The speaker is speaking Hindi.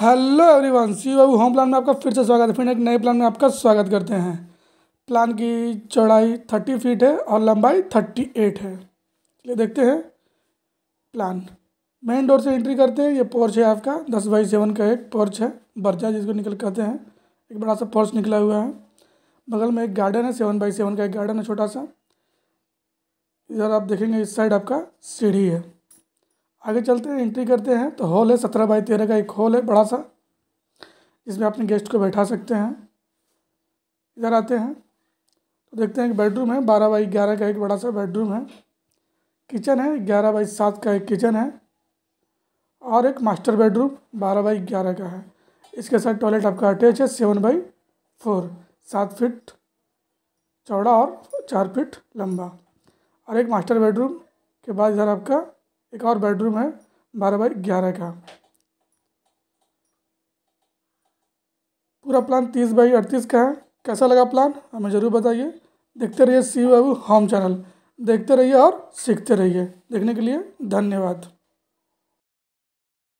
हेलो एवरीवन सी बाबू होम प्लान में आपका फिर से स्वागत है फिर एक नए प्लान में आपका स्वागत करते हैं प्लान की चौड़ाई थर्टी फीट है और लंबाई थर्टी एट है चलिए देखते हैं प्लान मेन डोर से एंट्री करते हैं ये पोर्च है आपका दस बाई सेवन का एक पोर्च है बर्जा जिसको निकल कहते हैं एक बड़ा सा पोर्च निकला हुआ है बगल में एक गार्डन है सेवन बाई सेवन का एक गार्डन है छोटा सा इधर आप देखेंगे इस साइड आपका सीढ़ी है आगे चलते हैं एंट्री करते हैं तो हॉल है सत्रह बाई तेरह का एक हॉल है बड़ा सा जिसमें अपने गेस्ट को बैठा सकते हैं इधर आते हैं तो देखते हैं कि बेडरूम है बारह बाई ग्यारह का एक बड़ा सा बेडरूम है किचन है ग्यारह बाई सात का एक किचन है और एक मास्टर बेडरूम बारह बाई ग्यारह का है इसके साथ टॉयलेट आपका अटैच है सेवन बाई फोर सात फिट चौड़ा और चार फिट लंबा और एक मास्टर बेडरूम के बाद इधर आपका एक और बेडरूम है बारह बाई ग्यारह का पूरा प्लान तीस बाई अड़तीस का है कैसा लगा प्लान हमें ज़रूर बताइए देखते रहिए सी बाबू होम चैनल देखते रहिए और सीखते रहिए देखने के लिए धन्यवाद